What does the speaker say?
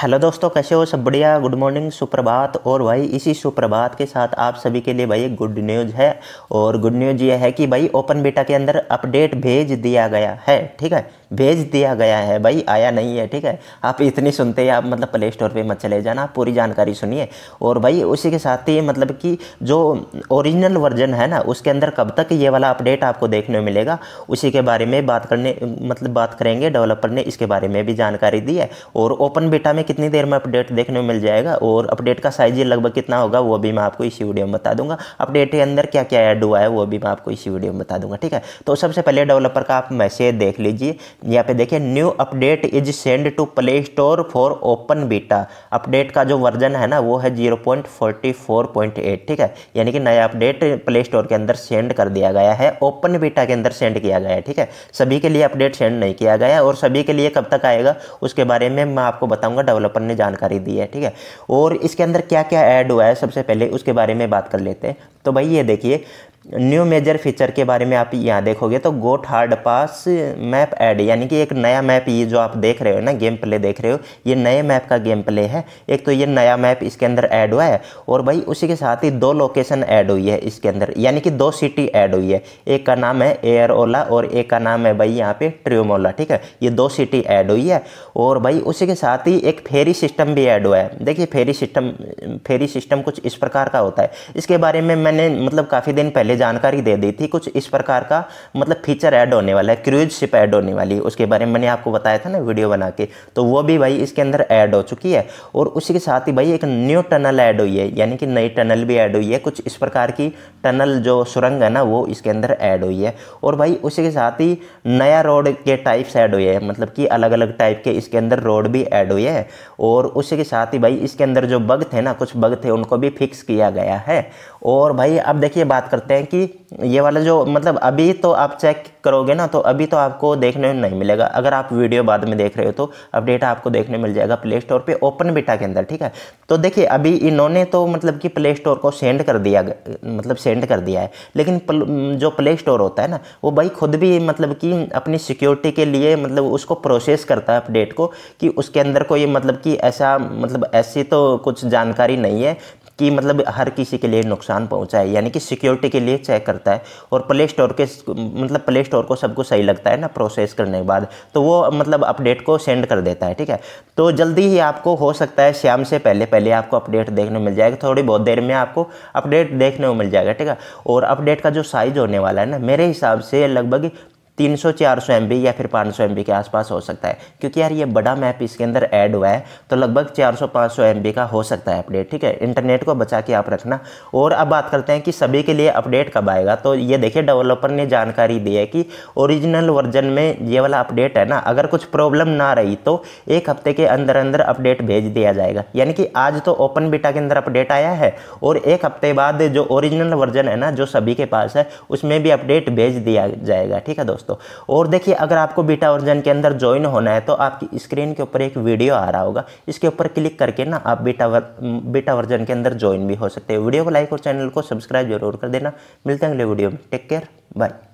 hello दोस्तों कैसे हो सब बढ़िया गुड मॉर्निंग सुप्रभात और भाई इसी सुप्रभात के साथ आप सभी के लिए भाई एक गुड न्यूज़ है और गुड न्यूज़ ये है कि भाई ओपन बेटा के अंदर अपडेट भेज दिया गया है ठीक है भेज दिया गया है भाई आया नहीं है ठीक है आप इतनी सुनते ही आप मतलब प्ले स्टोर पर मत चले जाना आप पूरी जानकारी सुनिए और भाई उसी के साथ ही मतलब कि जो ओरिजिनल वर्जन है ना उसके अंदर कब तक ये वाला अपडेट आपको देखने में मिलेगा उसी के बारे में बात करने मतलब बात करेंगे डेवलपर ने इसके बारे में भी जानकारी दी है और ओपन बेटा में कितनी देर में अपडेट देखने में मिल जाएगा और अपडेट का साइज लगभग कितना होगा वो भी मैं आपको इसी वीडियो में बता दूंगा अपडेट के अंदर क्या क्या ऐड हुआ है वो भी मैं आपको इसी वीडियो में बता दूंगा ठीक है तो सबसे पहले डेवलपर का आप मैसेज देख लीजिए यहाँ पे देखिए new update is send to Play Store for open beta update का जो वर्जन है ना वो है 0.44.8 ठीक है यानी कि नया अपडेट प्ले स्टोर के अंदर सेंड कर दिया गया है ओपन बीटा के अंदर सेंड किया गया है ठीक है सभी के लिए अपडेट सेंड नहीं किया गया है और सभी के लिए कब तक आएगा उसके बारे में मैं आपको बताऊँगा डेवलपर ने जानकारी दी है ठीक है और इसके अंदर क्या क्या ऐड हुआ है सबसे पहले उसके बारे में बात कर लेते हैं तो भाई ये देखिए न्यू मेजर फीचर के बारे में आप यहाँ देखोगे तो goat hard pass map add यानी कि एक नया मैप ये जो आप देख रहे हो ना गेम प्ले देख रहे हो ये नए मैप का गेम प्ले है एक तो ये नया मैप इसके अंदर ऐड हुआ है और भाई उसी के साथ ही दो लोकेशन ऐड हुई है इसके अंदर यानी कि दो सिटी ऐड हुई है एक का नाम है एयर ओला और एक का नाम है भाई यहाँ पे ट्रियोमोला ठीक है ये दो सिटी ऐड हुई है और भाई उसी के साथ ही एक फेरी सिस्टम भी ऐड हुआ है देखिए फेरी सिस्टम फेरी सिस्टम कुछ इस प्रकार का होता है इसके बारे में मैंने मतलब काफ़ी दिन पहले पहले जानकारी दे दी थी कुछ इस प्रकार का मतलब फीचर ऐड होने वाला है क्रूज शिप ऐड होने वाली है उसके बारे में मैंने आपको बताया था ना वीडियो बना के तो वो भी भाई इसके अंदर ऐड हो चुकी है और उसी के साथ ही भाई एक न्यू टनल ऐड हुई है यानी कि नई टनल भी ऐड हुई है कुछ इस प्रकार की टनल जो सुरंग है ना वो इसके अंदर ऐड हुई है और भाई उसी के साथ ही नया रोड के टाइप्स ऐड हुए हैं मतलब कि अलग अलग टाइप के इसके अंदर रोड भी ऐड हुए हैं और उसी के साथ ही भाई इसके अंदर जो बग थे ना कुछ बग थे उनको भी फिक्स किया गया है और भाई अब देखिए बात करते हैं हैं कि ये वाला जो मतलब अभी तो आप चेक करोगे ना तो अभी तो आपको देखने में नहीं मिलेगा अगर आप वीडियो बाद में देख रहे हो तो अपडेट आपको देखने मिल जाएगा प्ले स्टोर पर ओपन बिटा के अंदर ठीक है तो देखिए अभी इन्होंने तो मतलब कि प्ले स्टोर को सेंड कर दिया मतलब सेंड कर दिया है लेकिन जो प्ले स्टोर होता है ना वो भाई खुद भी मतलब कि अपनी सिक्योरिटी के लिए मतलब उसको प्रोसेस करता है अपडेट को कि उसके अंदर कोई मतलब कि ऐसा मतलब ऐसी तो कुछ जानकारी नहीं है कि मतलब हर किसी के लिए नुकसान पहुंचाए यानी कि सिक्योरिटी के लिए लिए चेक करता है और प्ले स्टोर के मतलब प्ले स्टोर को सब कुछ सही लगता है ना प्रोसेस करने के बाद तो वो मतलब अपडेट को सेंड कर देता है ठीक है तो जल्दी ही आपको हो सकता है शाम से पहले पहले आपको अपडेट देखने मिल जाएगा थोड़ी बहुत देर में आपको अपडेट देखने को मिल जाएगा ठीक है और अपडेट का जो साइज़ होने वाला है ना मेरे हिसाब से लगभग 300 400 एमबी या फिर 500 एमबी के आसपास हो सकता है क्योंकि यार ये बड़ा मैप इसके अंदर ऐड हुआ है तो लगभग 400 500 एमबी का हो सकता है अपडेट ठीक है इंटरनेट को बचा के आप रखना और अब बात करते हैं कि सभी के लिए अपडेट कब आएगा तो ये देखिए डेवलपर ने जानकारी दी है कि ओरिजिनल वर्जन में ये वाला अपडेट है ना अगर कुछ प्रॉब्लम ना रही तो एक हफ्ते के अंदर अंदर अपडेट भेज दिया जाएगा यानी कि आज तो ओपन बीटा के अंदर अपडेट आया है और एक हफ्ते बाद जो ओरिजिनल वर्जन है ना जो सभी के पास है उसमें भी अपडेट भेज दिया जाएगा ठीक है दोस्तों दोस्तों और देखिए अगर आपको बीटा वर्जन के अंदर ज्वाइन होना है तो आपकी स्क्रीन के ऊपर एक वीडियो आ रहा होगा इसके ऊपर क्लिक करके ना आप बीटा वर, बीटा वर्जन के अंदर ज्वाइन भी हो सकते हैं वीडियो को लाइक और चैनल को सब्सक्राइब जरूर कर देना मिलते हैं अगले वीडियो में टेक केयर बाय